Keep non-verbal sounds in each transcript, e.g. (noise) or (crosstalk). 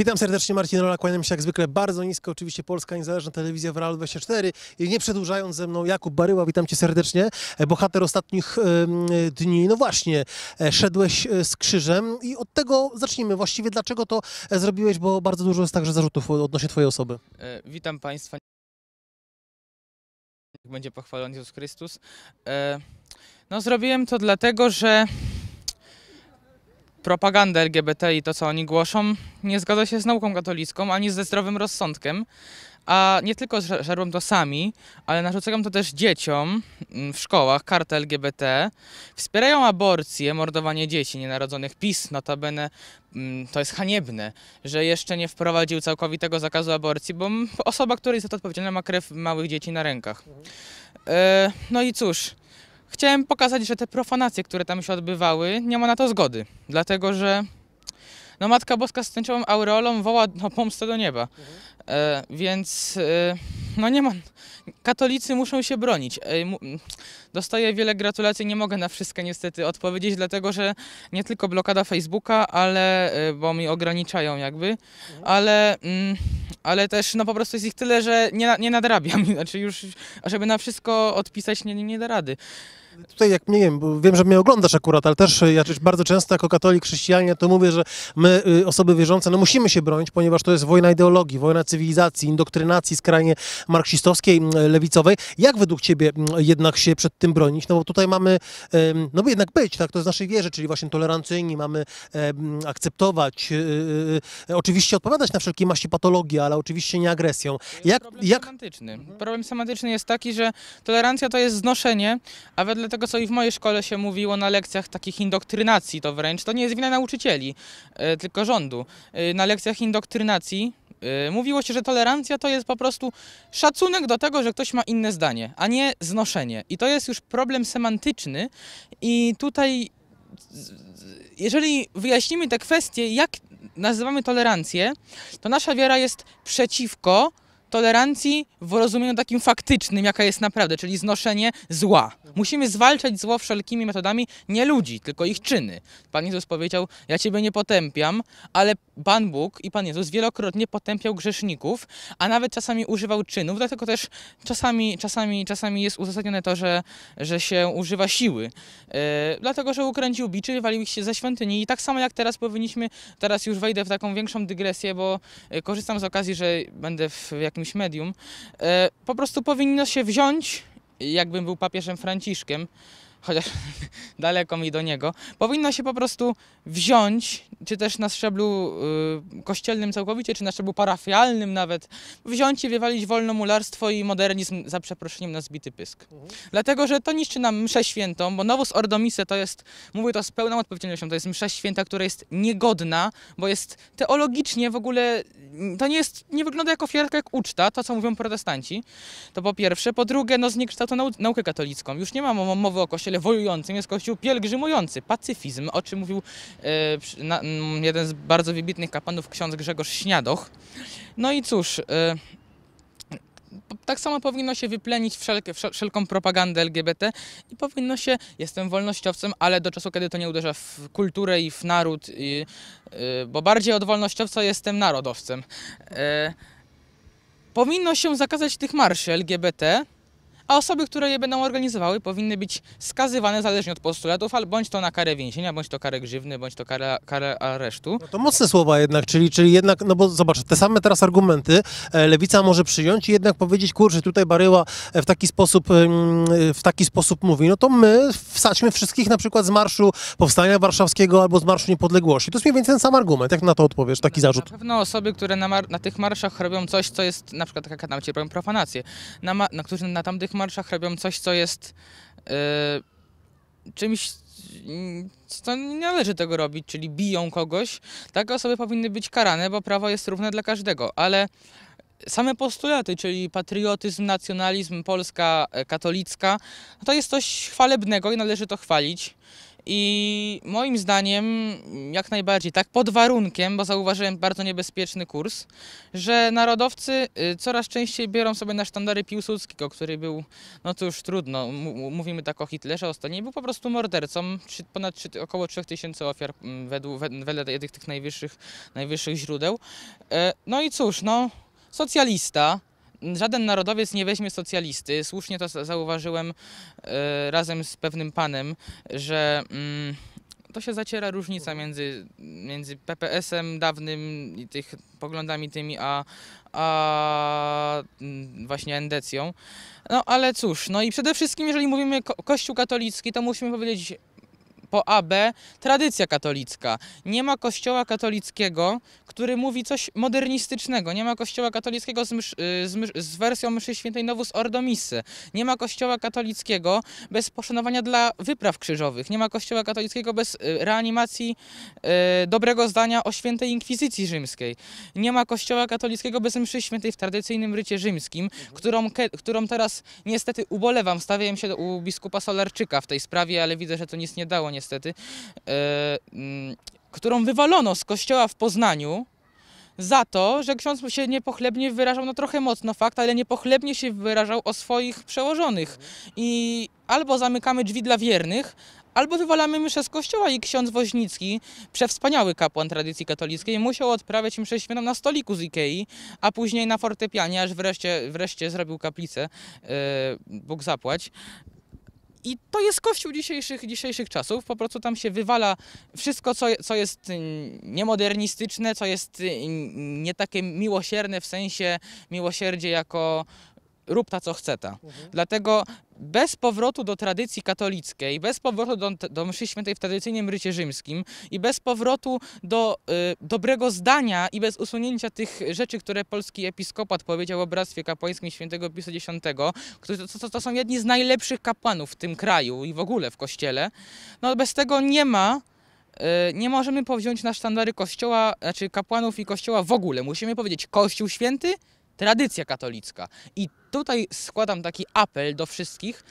Witam serdecznie, Marcin Rola, kłaniam się jak zwykle bardzo nisko, oczywiście Polska Niezależna Telewizja w Real 24 i nie przedłużając ze mną Jakub Baryła, witam cię serdecznie, e, bohater ostatnich dni, no właśnie, e, szedłeś e, z krzyżem i od tego zacznijmy, właściwie dlaczego to zrobiłeś, bo bardzo dużo jest także zarzutów odnośnie twojej osoby. witam Państwa, będzie pochwalony Jezus Chrystus. no zrobiłem to dlatego, że propaganda LGBT i to, co oni głoszą, nie zgadza się z nauką katolicką ani ze zdrowym rozsądkiem. A nie tylko żerłem to sami, ale narzucają to też dzieciom mm, w szkołach, kartę LGBT. Wspierają aborcję, mordowanie dzieci nienarodzonych. PiS notabene mm, to jest haniebne, że jeszcze nie wprowadził całkowitego zakazu aborcji, bo osoba, która jest za to odpowiedzialna ma krew małych dzieci na rękach. E, no i cóż, Chciałem pokazać, że te profanacje, które tam się odbywały, nie ma na to zgody, dlatego że no Matka Boska z tęczową aureolą woła no, pomstę do nieba. Mhm. E, więc e, no nie ma. Katolicy muszą się bronić. E, mu, dostaję wiele gratulacji, nie mogę na wszystkie niestety odpowiedzieć, dlatego że nie tylko blokada Facebooka, ale e, bo mi ograniczają jakby, mhm. ale, mm, ale też no po prostu jest ich tyle, że nie, nie nadrabiam. (laughs) Znaczy już, żeby na wszystko odpisać nie, nie da rady. Tutaj jak nie wiem, wiem, że mnie oglądasz akurat, ale też y, ja bardzo często jako katolik, chrześcijanie to mówię, że my, y, osoby wierzące, no musimy się bronić, ponieważ to jest wojna ideologii, wojna cywilizacji, indoktrynacji skrajnie marksistowskiej, lewicowej. Jak według ciebie jednak się przed tym bronić? No bo tutaj mamy, no bo jednak być, tak, to jest naszej wierze, czyli właśnie tolerancyjni, mamy akceptować, y, oczywiście odpowiadać na wszelkie maści patologie, ale oczywiście nie agresją. Jak, problem jak... semantyczny. Problem semantyczny jest taki, że tolerancja to jest znoszenie, a według wedle tego, co i w mojej szkole się mówiło na lekcjach takich indoktrynacji, to wręcz to nie jest wina nauczycieli, e, tylko rządu. E, na lekcjach indoktrynacji e, mówiło się, że tolerancja to jest po prostu szacunek do tego, że ktoś ma inne zdanie, a nie znoszenie. I to jest już problem semantyczny i tutaj jeżeli wyjaśnimy tę kwestię, jak nazywamy tolerancję, to nasza wiara jest przeciwko tolerancji w rozumieniu takim faktycznym, jaka jest naprawdę, czyli znoszenie zła. Musimy zwalczać zło wszelkimi metodami nie ludzi, tylko ich czyny. Pan Jezus powiedział, ja Ciebie nie potępiam, ale Pan Bóg i Pan Jezus wielokrotnie potępiał grzeszników, a nawet czasami używał czynów, dlatego też czasami, czasami, czasami jest uzasadnione to, że, że się używa siły. Yy, dlatego, że ukręcił biczy, wywalił ich się ze świątyni i tak samo jak teraz powinniśmy, teraz już wejdę w taką większą dygresję, bo e, korzystam z okazji, że będę w jakimś medium, yy, po prostu powinno się wziąć, jakbym był papieżem Franciszkiem, chociaż (laughs) daleko mi do niego, powinno się po prostu wziąć, czy też na szczeblu y, kościelnym całkowicie, czy na szczeblu parafialnym nawet, wziąć i wywalić wolnomularstwo i modernizm za przeproszeniem na zbity pysk. Mhm. Dlatego, że to niszczy nam mszę świętą, bo Novus Ordomise to jest, mówię to z pełną odpowiedzialnością, to jest msza święta, która jest niegodna, bo jest teologicznie w ogóle, to nie jest, nie wygląda jak ofiarka, jak uczta, to co mówią protestanci, to po pierwsze, po drugie, no zniekształca naukę katolicką, już nie ma mowy o kościele kościele wojującym jest kościół pielgrzymujący, pacyfizm, o czym mówił e, na, jeden z bardzo wybitnych kapanów, ksiądz Grzegorz Śniadoch. No i cóż, e, tak samo powinno się wyplenić wszelkie, wszelką propagandę LGBT i powinno się, jestem wolnościowcem, ale do czasu, kiedy to nie uderza w kulturę i w naród, i, e, bo bardziej od wolnościowca jestem narodowcem. E, powinno się zakazać tych marszy LGBT, a osoby, które je będą organizowały, powinny być skazywane zależnie od postulatów, albo bądź to na karę więzienia, bądź to karę grzywny, bądź to karę, karę aresztu. No to mocne słowa jednak, czyli, czyli jednak, no bo zobacz, te same teraz argumenty e, lewica może przyjąć i jednak powiedzieć, kurczę, tutaj Baryła e, w taki sposób, e, w taki sposób mówi, no to my wsadźmy wszystkich na przykład z Marszu Powstania Warszawskiego albo z Marszu Niepodległości. To jest mniej więcej ten sam argument, jak na to odpowiesz, taki zarzut. Na pewno osoby, które na, na tych marszach robią coś, co jest na przykład, jak na ciebie profanację, na, na, na, na tamtych marszach robią coś, co jest yy, czymś, co nie należy tego robić, czyli biją kogoś, takie osoby powinny być karane, bo prawo jest równe dla każdego, ale same postulaty, czyli patriotyzm, nacjonalizm, Polska e, katolicka, no to jest coś chwalebnego i należy to chwalić. I moim zdaniem jak najbardziej, tak pod warunkiem, bo zauważyłem bardzo niebezpieczny kurs, że narodowcy y, coraz częściej biorą sobie na sztandary Piłsudskiego, który był, no to już trudno, mówimy tak o Hitlerze ostatnio, był po prostu mordercą, ponad około 3000 ofiar według, według tych, tych najwyższych, najwyższych źródeł. E, no i cóż, no socjalista, Żaden narodowiec nie weźmie socjalisty. Słusznie to zauważyłem e, razem z pewnym panem, że mm, to się zaciera różnica między, między PPS-em dawnym i tych poglądami tymi, a, a mm, właśnie endecją. No ale cóż, no i przede wszystkim jeżeli mówimy ko Kościół katolicki, to musimy powiedzieć po AB tradycja katolicka. Nie ma kościoła katolickiego, który mówi coś modernistycznego. Nie ma kościoła katolickiego z, y, z, z wersją mszy świętej nowus Ordo Nie ma kościoła katolickiego bez poszanowania dla wypraw krzyżowych. Nie ma kościoła katolickiego bez y, reanimacji e, dobrego zdania o świętej inkwizycji rzymskiej. Nie ma kościoła katolickiego bez mszy świętej w tradycyjnym rycie rzymskim, którą, ke, którą teraz niestety ubolewam. Stawiałem się u biskupa Solarczyka w tej sprawie, ale widzę, że to nic nie dało niestety, e, mm, którą wywalono z kościoła w Poznaniu za to, że ksiądz się niepochlebnie wyrażał, no trochę mocno fakt, ale niepochlebnie się wyrażał o swoich przełożonych. I albo zamykamy drzwi dla wiernych, albo wywalamy mysze z kościoła i ksiądz Woźnicki, przewspaniały kapłan tradycji katolickiej, musiał odprawiać mszę świętą na stoliku z Ikei, a później na fortepianie, aż wreszcie, wreszcie zrobił kaplicę, yy, Bóg zapłać. I to jest kościół dzisiejszych, dzisiejszych czasów. Po prostu tam się wywala wszystko, co, co jest mm, niemodernistyczne, co jest mm, nie takie miłosierne w sensie miłosierdzie jako rób ta co chce ta. Mhm. Dlatego bez powrotu do tradycji katolickiej, bez powrotu do, do mszy świętej w tradycyjnym rycie rzymskim i bez powrotu do y, dobrego zdania i bez usunięcia tych rzeczy, które polski episkopat powiedział o Bractwie Kapłańskim Świętego Pisa X, który, to, to, to są jedni z najlepszych kapłanów w tym kraju i w ogóle w Kościele, no bez tego nie ma y, nie możemy powziąć na sztandary kościoła, znaczy kapłanów i kościoła w ogóle. Musimy powiedzieć Kościół Święty, tradycja katolicka. I tutaj składam taki apel do wszystkich,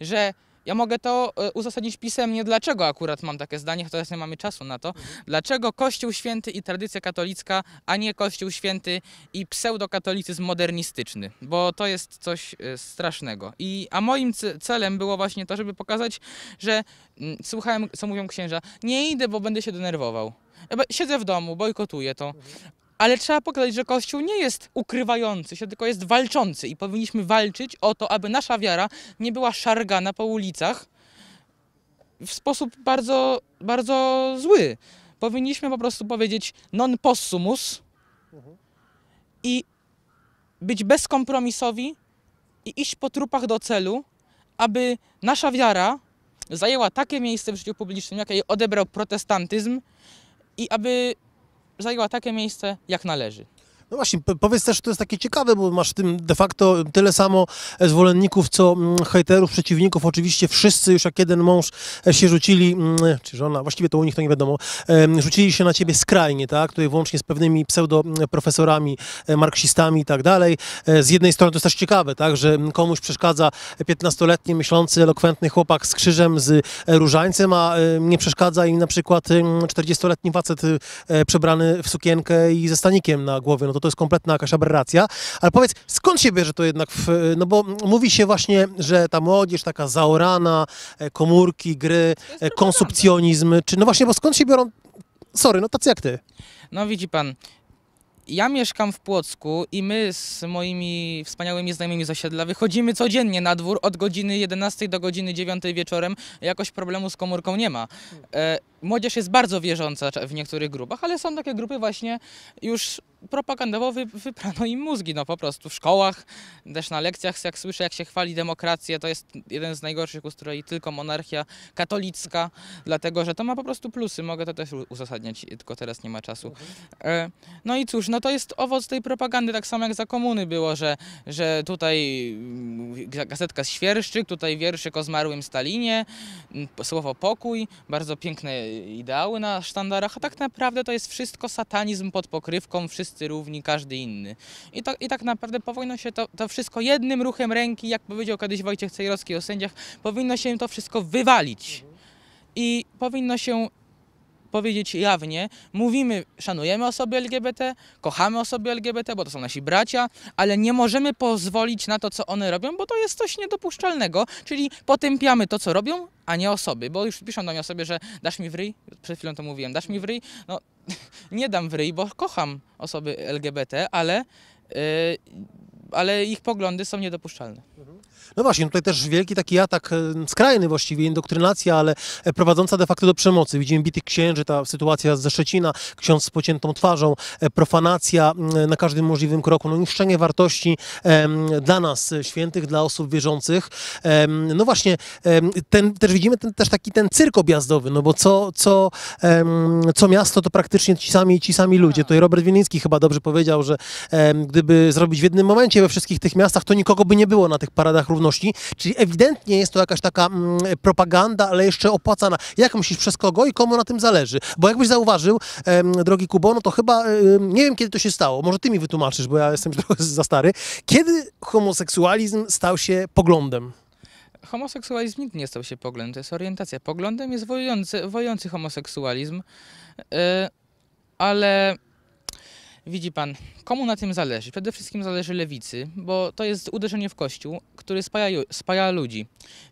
że ja mogę to e, uzasadnić pisemnie, dlaczego akurat mam takie zdanie, chociaż nie mamy czasu na to. Mhm. Dlaczego Kościół Święty i tradycja katolicka, a nie Kościół Święty i pseudokatolicyzm modernistyczny? Bo to jest coś e, strasznego. I, a moim celem było właśnie to, żeby pokazać, że mm, słuchałem, co mówią księża, nie idę, bo będę się denerwował. E, siedzę w domu, bojkotuję to. Mhm. Ale trzeba pokazać, że Kościół nie jest ukrywający się, tylko jest walczący i powinniśmy walczyć o to, aby nasza wiara nie była szargana po ulicach w sposób bardzo, bardzo zły. Powinniśmy po prostu powiedzieć non possumus i być bezkompromisowi i iść po trupach do celu, aby nasza wiara zajęła takie miejsce w życiu publicznym, jakie jej odebrał protestantyzm i aby zajęła takie miejsce, jak należy. No właśnie, powiedz też, to jest takie ciekawe, bo masz tym de facto tyle samo e, zwolenników, co mm, hejterów, przeciwników. Oczywiście wszyscy już jak jeden mąż e, się rzucili, mm, e, czy żona, właściwie to u nich to nie wiadomo, rzucili się na ciebie skrajnie, tak? Tutaj włącznie z pewnymi pseudoprofesorami, marksistami i tak dalej. Z jednej strony to jest też ciekawe, tak? Że komuś przeszkadza 15-letni, myślący, elokwentny chłopak z krzyżem, z różańcem, a nie przeszkadza im na przykład 40-letni facet przebrany w sukienkę i ze stanikiem na głowie. No to to jest kompletna jakaś aberracja. Ale powiedz, skąd się bierze to jednak, w, no bo mówi się właśnie, że ta młodzież taka zaorana, e, komórki, gry, e, konsumpcjonizm, czy no właśnie, bo skąd się biorą, sorry, no tacy jak ty? No widzi pan, ja mieszkam w Płocku i my z moimi wspaniałymi znajomymi z osiedla wychodzimy codziennie na dwór od godziny 11 do godziny 9 wieczorem. Jakoś problemu z komórką nie ma. E, młodzież jest bardzo wierząca w niektórych grupach, ale są takie grupy właśnie już propagandowo wy, wyprano im mózgi, no po prostu w szkołach, też na lekcjach, jak słyszę, jak się chwali demokrację, to jest jeden z najgorszych ustroi, tylko monarchia katolicka, dlatego, że to ma po prostu plusy, mogę to też uzasadniać, tylko teraz nie ma czasu. Mhm. E, no i cóż, no to jest owoc tej propagandy, tak samo jak za komuny było, że, że tutaj mm, gazetka z Świerszczyk, tutaj wierszyk o zmarłym Stalinie, mm, słowo pokój, bardzo piękne ideały na sztandarach, a tak naprawdę to jest wszystko satanizm pod pokrywką, wszyscy wszyscy równi, każdy inny. I, to, i tak naprawdę powinno się to, to wszystko jednym ruchem ręki, jak powiedział kiedyś Wojciech Cejrowski o sędziach, powinno się to wszystko wywalić. I powinno się powiedzieć jawnie, mówimy, szanujemy osoby LGBT, kochamy osoby LGBT, bo to są nasi bracia, ale nie możemy pozwolić na to, co one robią, bo to jest coś niedopuszczalnego, czyli potępiamy to, co robią, a nie osoby, bo już piszą do mnie osoby, że dasz mi wryj, przed chwilą to mówiłem, dasz mi wryj, no (laughs) nie dam wryj, bo kocham osoby LGBT, ale... Yy, ale ich poglądy są niedopuszczalne. No właśnie, tutaj też wielki taki atak, e, skrajny właściwie, indoktrynacja, ale e, prowadząca de facto do przemocy. Widzimy bitych księży, ta sytuacja ze Szczecina, ksiądz z pociętą twarzą, e, profanacja mm, na każdym możliwym kroku, no niszczenie wartości dla nas, świętych, dla osób wierzących. No właśnie, ten, też widzimy ten, też taki ten cyrk objazdowy, no bo co, co, co miasto, to praktycznie ci sami, ci sami ludzie. Tak. Tutaj Robert Wieliński chyba dobrze powiedział, że gdyby zrobić w jednym momencie we wszystkich tych miastach, to nikogo by nie było na tych paradach równości. Czyli ewidentnie jest to jakaś taka mm, propaganda, ale jeszcze opłacana. Jak myślisz, przez kogo i komu na tym zależy? Bo jakbyś zauważył, em, drogi Kubo, no to chyba, em, nie wiem kiedy to się stało, może ty mi wytłumaczysz, bo ja jestem (laughs) trochę za stary. Kiedy homoseksualizm stał się poglądem? homoseksualizm nigdy nie stał się poglądem, to jest orientacja. Poglądem jest wojący, wojący homoseksualizm, yy, ale Widzi pan, komu na tym zależy? Przede wszystkim zależy lewicy, bo to jest uderzenie w Kościół, który spaja, spaja ludzi.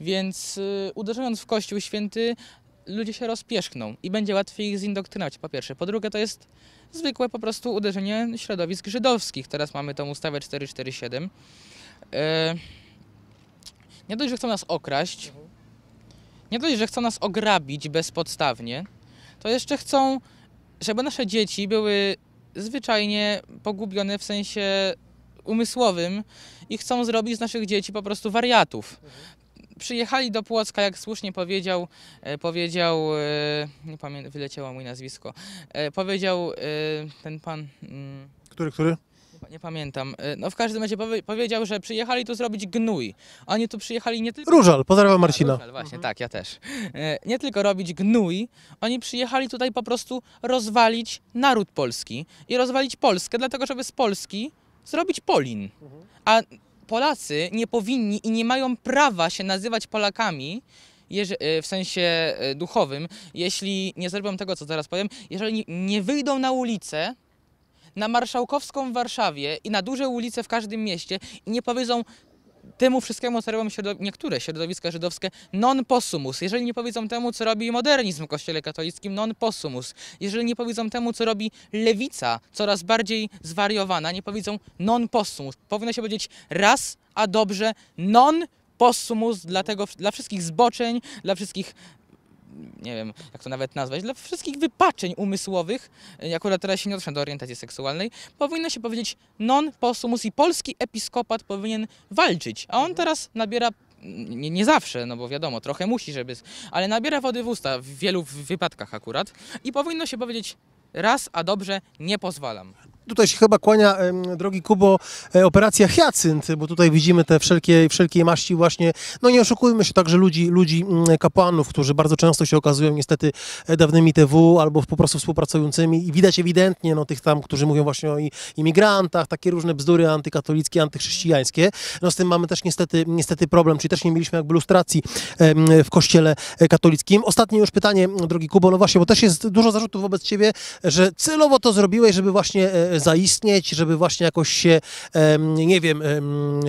Więc y, uderzając w Kościół święty, ludzie się rozpieszkną i będzie łatwiej ich zindoktrynować, po pierwsze. Po drugie, to jest zwykłe po prostu uderzenie środowisk żydowskich. Teraz mamy tą ustawę 447. E, nie dość, że chcą nas okraść, nie dość, że chcą nas ograbić bezpodstawnie, to jeszcze chcą, żeby nasze dzieci były zwyczajnie pogubione w sensie umysłowym i chcą zrobić z naszych dzieci po prostu wariatów. Mhm. Przyjechali do Płocka, jak słusznie powiedział, e, powiedział, e, nie pamiętam, wyleciało mój nazwisko, e, powiedział ten pan... Mm, który, który? nie pamiętam. E, no w każdym razie powiedział, że przyjechali tu zrobić gnój. Oni tu przyjechali nie tylko... Różal, pozdrawiam tak, Marcina. Różal, właśnie, mhm. tak, ja też. E, nie tylko robić gnój, oni przyjechali tutaj po prostu rozwalić naród polski i rozwalić Polskę, dlatego żeby z Polski zrobić Polin. Mhm. A Polacy nie powinni i nie mają prawa się nazywać Polakami, e, w sensie duchowym, jeśli nie zrobią tego, co teraz powiem, jeżeli nie wyjdą na ulicę, na Marszałkowską w Warszawie i na duże ulice w każdym mieście i nie powiedzą temu wszystkiemu, co robią środow niektóre środowiska żydowskie, non possumus. Jeżeli nie powiedzą temu, co robi modernizm w kościele katolickim, non possumus. Jeżeli nie powiedzą temu, co robi lewica, coraz bardziej zwariowana, nie powiedzą non possumus. Powinno się powiedzieć raz, a dobrze, non possumus dla, tego, dla wszystkich zboczeń, dla wszystkich nie wiem jak to nawet nazwać, dla wszystkich wypaczeń umysłowych, e, akurat teraz się nie odnoszę do orientacji seksualnej, powinno się powiedzieć non possumus i polski episkopat powinien walczyć, a on mhm. teraz nabiera mm, nie, nie, zawsze, no bo wiadomo, trochę musi, żeby. Ale nabiera wody w usta w wielu wypadkach akurat. I powinno się powiedzieć raz, a dobrze, nie pozwalam tutaj się chyba kłania, drogi Kubo, e, operacja Hyacynt, bo tutaj widzimy te wszelkie, wszelkie maści właśnie, no nie oszukujmy się także ludzi, ludzi mm, kapłanów, którzy bardzo często się okazują niestety e, dawnymi TW albo po prostu współpracującymi i widać ewidentnie no, tych tam, którzy mówią właśnie o imigrantach, takie różne bzdury antykatolickie, antychrześcijańskie. No z tym mamy też niestety, niestety problem, czyli też nie mieliśmy jakby lustracji w kościele e, katolickim. Ostatnie już pytanie, drogi Kubo, no właśnie, bo też jest dużo zarzutów wobec ciebie, że celowo to zrobiłeś, żeby właśnie zaistnieć, żeby właśnie jakoś się, nie wiem,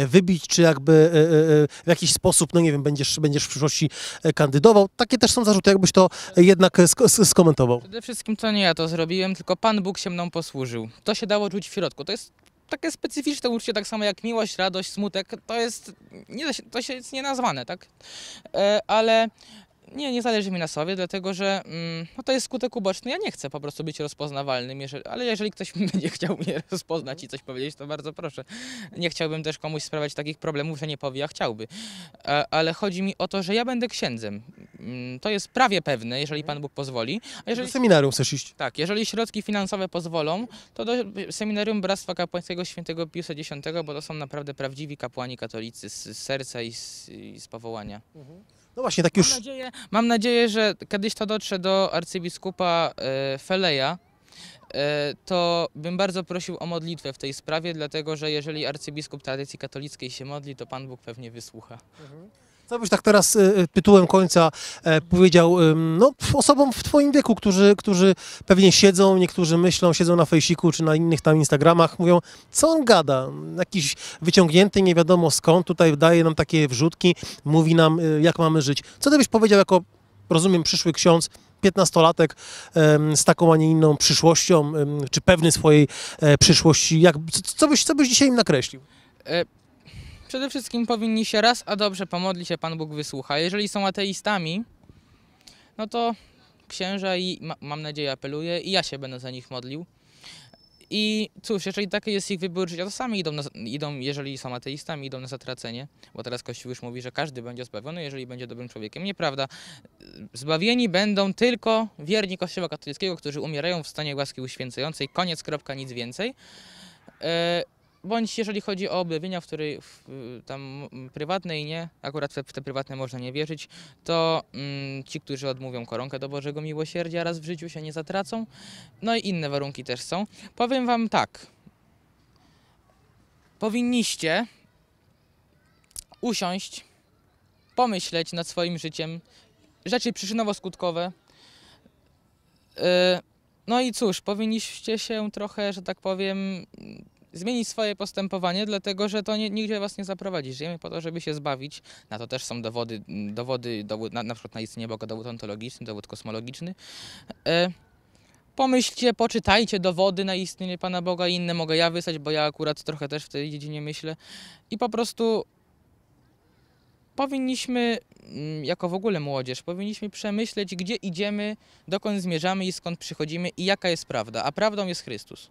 wybić, czy jakby e, e, e, w jakiś sposób, no nie wiem, będziesz, będziesz w przyszłości kandydował. Takie też są zarzuty, jakbyś to jednak skomentował. Przede wszystkim to nie ja to zrobiłem, tylko Pan Bóg się mną posłużył. To się dało czuć w środku. To jest takie specyficzne uczucie, tak samo jak miłość, radość, smutek, to jest, nie, to się jest nienazwane, tak? ale nie, nie zależy mi na sobie, dlatego że mm, no to jest skutek uboczny. Ja nie chcę po prostu być rozpoznawalnym, jeżeli, ale jeżeli ktoś będzie (laughs) chciał mnie rozpoznać i coś powiedzieć, to bardzo proszę. Nie chciałbym też komuś sprawiać takich problemów, że nie powie, a chciałby. A, e, ale chodzi mi o to, że ja będę księdzem. Mm, to jest prawie pewne, jeżeli Pan Bóg pozwoli. A jeżeli, do seminarium chcesz iść? Tak, jeżeli środki finansowe pozwolą, to do seminarium Bractwa Kapłańskiego Świętego Piusa X, bo to są naprawdę prawdziwi kapłani katolicy z serca i z, i z powołania. Mhm. No właśnie, tak już... Mam nadzieję, mam nadzieję że kiedyś to dotrze do arcybiskupa e, Feleja, e, to bym bardzo prosił o modlitwę w tej sprawie, dlatego że jeżeli arcybiskup tradycji katolickiej się modli, to Pan Bóg pewnie wysłucha. Mhm. Co byś tak teraz e, e, tytułem końca e, powiedział no, osobom w Twoim wieku, którzy, którzy pewnie siedzą, niektórzy myślą, siedzą na Facebooku czy na innych tam Instagramach, mówią, co on gada? Jakiś wyciągnięty, nie wiadomo skąd, tutaj daje nam takie wrzutki, mówi nam, y, jak mamy żyć. Co ty byś powiedział jako, rozumiem, przyszły ksiądz, piętnastolatek z taką, a nie inną przyszłością, czy pewny swojej przyszłości? Jak, co, byś, co byś dzisiaj im nakreślił? Przede wszystkim powinni się raz, a dobrze pomodli się, Pan Bóg wysłucha. Jeżeli są ateistami, no to księża i ma, mam nadzieję apeluję i ja się będę za nich modlił. I cóż, jeżeli taki jest ich wybór życia, to sami idą, na, idą, jeżeli są ateistami, idą na zatracenie, bo teraz Kościół już mówi, że każdy będzie zbawiony, jeżeli będzie dobrym człowiekiem. Nieprawda. Zbawieni będą tylko wierni Kościoła katolickiego, którzy umierają w stanie łaski uświęcającej. Koniec, kropka, nic więcej. E, bądź jeżeli chodzi o objawienia, w której w, tam prywatnej nie, akurat w te prywatne można nie wierzyć, to mm, ci, którzy odmówią koronkę do Bożego Miłosierdzia raz w życiu się nie zatracą. No i inne warunki też są. Powiem wam tak. Powinniście usiąść, pomyśleć nad swoim życiem, rzeczy przyczynowo-skutkowe. Yy, no i cóż, powinniście się trochę, że tak powiem, zmienić swoje postępowanie, dlatego że to nie, nigdzie was nie zaprowadzi. Żyjemy po to, żeby się zbawić. Na to też są dowody, mm, dowody dowód, na, na przykład na istnienie Boga, dowód ontologiczny, dowód kosmologiczny. E, pomyślcie, poczytajcie dowody na istnienie Pana Boga i inne mogę ja wysłać, bo ja akurat trochę też w tej dziedzinie myślę. I po prostu powinniśmy, mm, jako w ogóle młodzież, powinniśmy przemyśleć, gdzie idziemy, dokąd zmierzamy i skąd przychodzimy i jaka jest prawda. A prawdą jest Chrystus.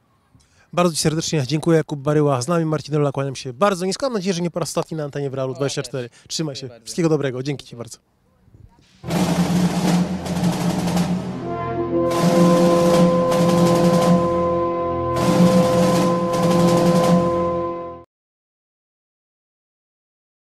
Bardzo Ci serdecznie dziękuję, Jakub Baryła. Z nami Marcin kłaniam się bardzo nisko. Mam nadzieję, że nie po raz ostatni na antenie w Realu 24. Trzymaj się. Wszystkiego dobrego. Dzięki Ci bardzo.